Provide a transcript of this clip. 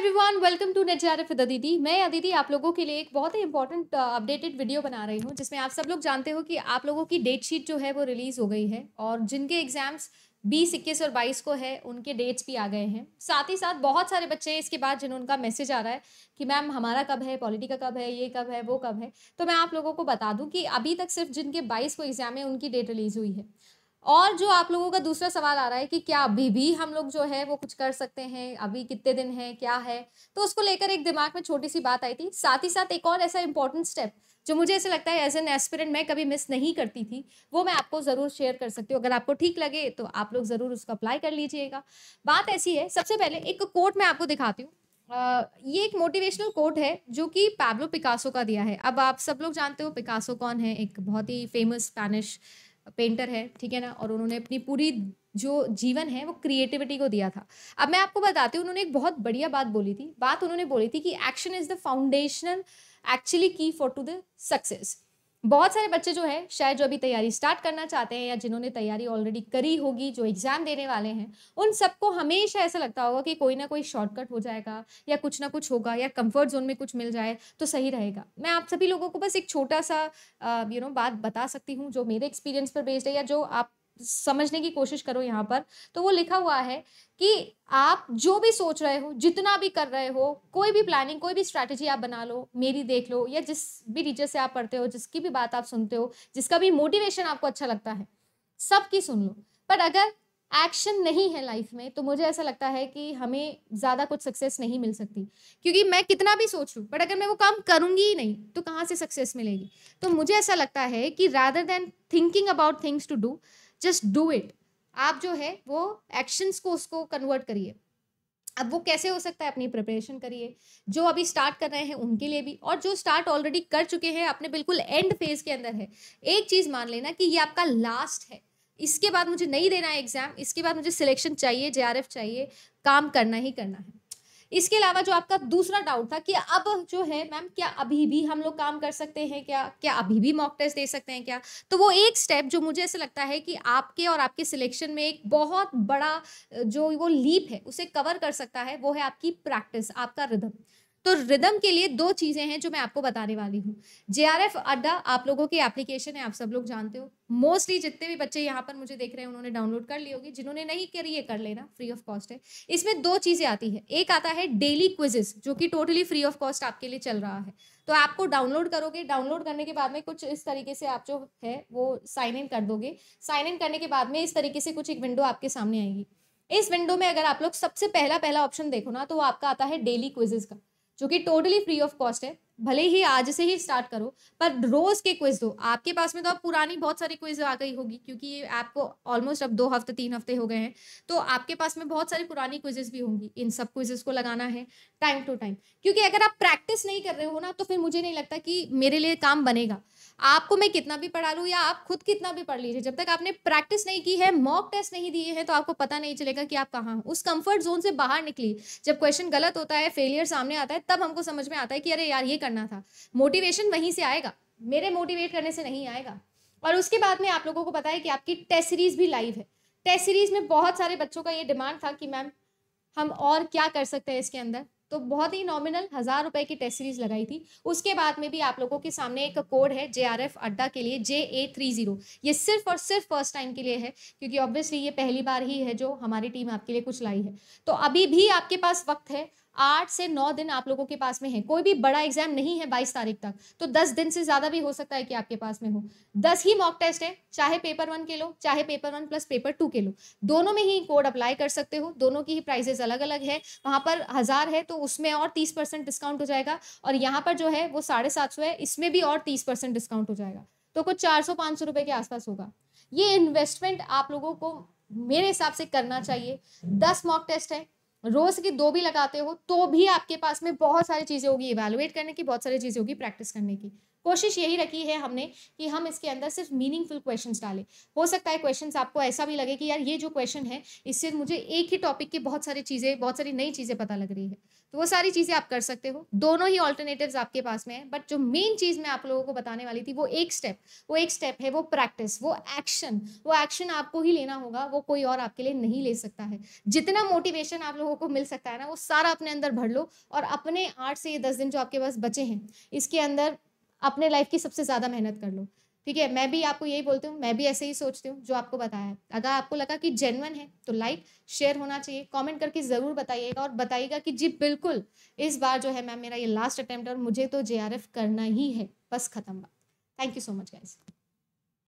everyone welcome to net फिदा दीदी मैं अदिति आप लोगों के लिए एक बहुत ही इंपॉर्टेंट अपडेटेड वीडियो बना रही हूँ जिसमें आप सब लोग जानते हो कि आप लोगों की डेट शीट जो है वो रिलीज़ हो गई है और जिनके एग्ज़ाम्स बीस इक्कीस और बाईस को है उनके डेट्स भी आ गए हैं साथ ही साथ बहुत सारे बच्चे इसके बाद जिन्होंने उनका मैसेज आ रहा है कि मैम हमारा कब है पॉलिटी का कब है ये कब है वो कब है तो मैं आप लोगों को बता दूं कि अभी तक सिर्फ जिनके बाईस को एग्ज़ाम है उनकी डेट रिलीज़ हुई है और जो आप लोगों का दूसरा सवाल आ रहा है कि क्या अभी भी हम लोग जो है वो कुछ कर सकते हैं अभी कितने दिन है क्या है तो उसको लेकर एक दिमाग में छोटी सी बात आई थी साथ ही साथ एक और ऐसा इंपॉर्टेंट स्टेप जो मुझे ऐसा लगता है एज एन एस्पिरेंट मैं कभी मिस नहीं करती थी वो मैं आपको ज़रूर शेयर कर सकती हूँ अगर आपको ठीक लगे तो आप लोग ज़रूर उसको अप्लाई कर लीजिएगा बात ऐसी है सबसे पहले एक कोट मैं आपको दिखाती हूँ ये एक मोटिवेशनल कोट है जो कि पैब्लो पिकासो का दिया है अब आप सब लोग जानते हो पिकासो कौन है एक बहुत ही फेमस स्पेनिश पेंटर है ठीक है ना और उन्होंने अपनी पूरी जो जीवन है वो क्रिएटिविटी को दिया था अब मैं आपको बताती हूँ उन्होंने एक बहुत बढ़िया बात बोली थी बात उन्होंने बोली थी कि action is the foundational actually key for to the success बहुत सारे बच्चे जो है शायद जो अभी तैयारी स्टार्ट करना चाहते हैं या जिन्होंने तैयारी ऑलरेडी करी होगी जो एग्ज़ाम देने वाले हैं उन सबको हमेशा ऐसा लगता होगा कि कोई ना कोई शॉर्टकट हो जाएगा या कुछ ना कुछ होगा या कंफर्ट जोन में कुछ मिल जाए तो सही रहेगा मैं आप सभी लोगों को बस एक छोटा सा यू नो बात बता सकती हूँ जो मेरे एक्सपीरियंस पर बेस्ड है या जो आप समझने की कोशिश करो यहाँ पर तो वो लिखा हुआ है कि आप जो भी सोच रहे हो जितना भी कर रहे हो कोई भी प्लानिंग कोई भी स्ट्रैटेजी आप बना लो मेरी देख लो या जिस भी टीचर से आप पढ़ते हो जिसकी भी बात आप सुनते हो जिसका भी मोटिवेशन आपको अच्छा लगता है सबकी सुन लो पर अगर एक्शन नहीं है लाइफ में तो मुझे ऐसा लगता है कि हमें ज़्यादा कुछ सक्सेस नहीं मिल सकती क्योंकि मैं कितना भी सोच बट अगर मैं वो काम करूँगी ही नहीं तो कहाँ से सक्सेस मिलेगी तो मुझे ऐसा लगता है कि rather than thinking about things to do just do it आप जो है वो एक्शंस को उसको कन्वर्ट करिए अब वो कैसे हो सकता है अपनी प्रिपरेशन करिए जो अभी स्टार्ट कर रहे हैं उनके लिए भी और जो स्टार्ट ऑलरेडी कर चुके हैं अपने बिल्कुल एंड फेज के अंदर है एक चीज़ मान लेना कि ये आपका लास्ट है इसके बाद मुझे नहीं देना है एग्ज़ाम इसके बाद मुझे सिलेक्शन चाहिए जे चाहिए काम करना ही करना है इसके अलावा जो आपका दूसरा डाउट था कि अब जो है मैम क्या अभी भी हम लोग काम कर सकते हैं क्या क्या अभी भी मॉक टेस्ट दे सकते हैं क्या तो वो एक स्टेप जो मुझे ऐसा लगता है कि आपके और आपके सिलेक्शन में एक बहुत बड़ा जो वो लीप है उसे कवर कर सकता है वो है आपकी प्रैक्टिस आपका रिदम तो रिदम के लिए दो चीज़ें हैं जो मैं आपको बताने वाली हूँ जे आर एफ अड्डा आप लोगों की एप्लीकेशन है आप सब लोग जानते हो मोस्टली जितने भी बच्चे यहाँ पर मुझे देख रहे हैं उन्होंने डाउनलोड कर ली होगी जिन्होंने नहीं करी है कर लेना फ्री ऑफ कॉस्ट है इसमें दो चीज़ें आती है एक आता है डेली क्विजेस जो कि टोटली फ्री ऑफ कॉस्ट आपके लिए चल रहा है तो आपको डाउनलोड करोगे डाउनलोड करने के बाद में कुछ इस तरीके से आप जो है वो साइन इन कर दोगे साइन इन करने के बाद में इस तरीके से कुछ एक विंडो आपके सामने आएगी इस विंडो में अगर आप लोग सबसे पहला पहला ऑप्शन देखो ना तो वो आपका आता है डेली क्विजेज का जो कि टोटली फ्री ऑफ कॉस्ट है भले ही आज से ही स्टार्ट करो पर रोज के क्विज दो आपके पास में तो अब पुरानी बहुत सारी क्विज आ गई होगी क्योंकि ये आपको ऑलमोस्ट अब दो हफ्ते तीन हफ्ते हो गए हैं तो आपके पास में बहुत सारी पुरानी क्विजेस भी होंगी इन सब क्विजेस को लगाना है टाइम टू टाइम क्योंकि अगर आप प्रैक्टिस नहीं कर रहे हो ना तो फिर मुझे नहीं लगता कि मेरे लिए काम बनेगा आपको मैं कितना भी पढ़ा लूँ या आप खुद कितना भी पढ़ लीजिए जब तक आपने प्रैक्टिस नहीं की है मॉक टेस्ट नहीं दिए हैं तो आपको पता नहीं चलेगा कि आप कहाँ उस कंफर्ट जोन से बाहर निकली जब क्वेश्चन गलत होता है फेलियर सामने आता है तब हमको समझ में आता है कि अरे यार ये करना था मोटिवेशन वहीं से आएगा मेरे मोटिवेट करने से नहीं आएगा और उसके बाद में आप लोगों को पता है कि आपकी टेस्ट सीरीज भी लाइव है टेस्ट सीरीज में बहुत सारे बच्चों का ये डिमांड था कि मैम हम और क्या कर सकते हैं इसके अंदर तो बहुत ही नॉमिनल हज़ार रुपए की टेस्ट सीरीज लगाई थी उसके बाद में भी आप लोगों के सामने एक कोड है जे आर एफ अड्डा के लिए जे ए थ्री जीरो ये सिर्फ और सिर्फ फर्स्ट टाइम के लिए है क्योंकि ऑब्वियसली ये पहली बार ही है जो हमारी टीम आपके लिए कुछ लाई है तो अभी भी आपके पास वक्त है आठ से नौ दिन आप लोगों के पास में है कोई भी बड़ा एग्जाम नहीं है बाईस तारीख तक तो दस दिन से ज़्यादा भी हो सकता है कि आपके पास में हो दस ही मॉक टेस्ट है चाहे पेपर वन के लो चाहे paper one plus paper two के लो दोनों में ही कोड अप्लाई कर सकते हो दोनों की ही प्राइजेस अलग अलग है वहां पर हज़ार है तो उसमें और तीस परसेंट डिस्काउंट हो जाएगा और यहाँ पर जो है वो साढ़े सात सौ है इसमें भी और तीस परसेंट डिस्काउंट हो जाएगा तो कुछ चार सौ पांच सौ रुपए के आसपास होगा ये इन्वेस्टमेंट आप लोगों को मेरे हिसाब से करना चाहिए दस मॉक टेस्ट है रोज की दो भी लगाते हो तो भी आपके पास में बहुत सारी चीज़ें होगी इवेलुएट करने की बहुत सारी चीज़ें होगी प्रैक्टिस करने की कोशिश यही रखी है हमने कि हम इसके अंदर सिर्फ मीनिंगफुल क्वेश्चंस डालें हो सकता है क्वेश्चंस आपको ऐसा भी लगे कि यार ये जो क्वेश्चन है इससे मुझे एक ही टॉपिक की बहुत सारी चीज़ें बहुत सारी नई चीज़ें पता लग रही है तो वो सारी चीज़ें आप कर सकते हो दोनों ही ऑल्टरनेटिव्स आपके पास में है बट जो मेन चीज़ मैं आप लोगों को बताने वाली थी वो एक स्टेप वो एक स्टेप है वो प्रैक्टिस वो एक्शन वो एक्शन आपको ही लेना होगा वो कोई और आपके लिए नहीं ले सकता है जितना मोटिवेशन आप लोगों को मिल सकता है ना वो सारा अपने अंदर भर लो और अपने आठ से दस दिन जो आपके पास बचे हैं इसके अंदर अपने लाइफ की सबसे ज़्यादा मेहनत कर लो ठीक है मैं भी आपको यही बोलती हूँ मैं भी ऐसे ही सोचती हूँ जो आपको बताया है अगर आपको लगा कि जेनवन है तो लाइक शेयर होना चाहिए कमेंट करके ज़रूर बताइएगा और बताइएगा कि जी बिल्कुल इस बार जो है मैम मेरा ये लास्ट अटैम्प्ट और मुझे तो जे करना ही है बस खत्म बात thank you so much guys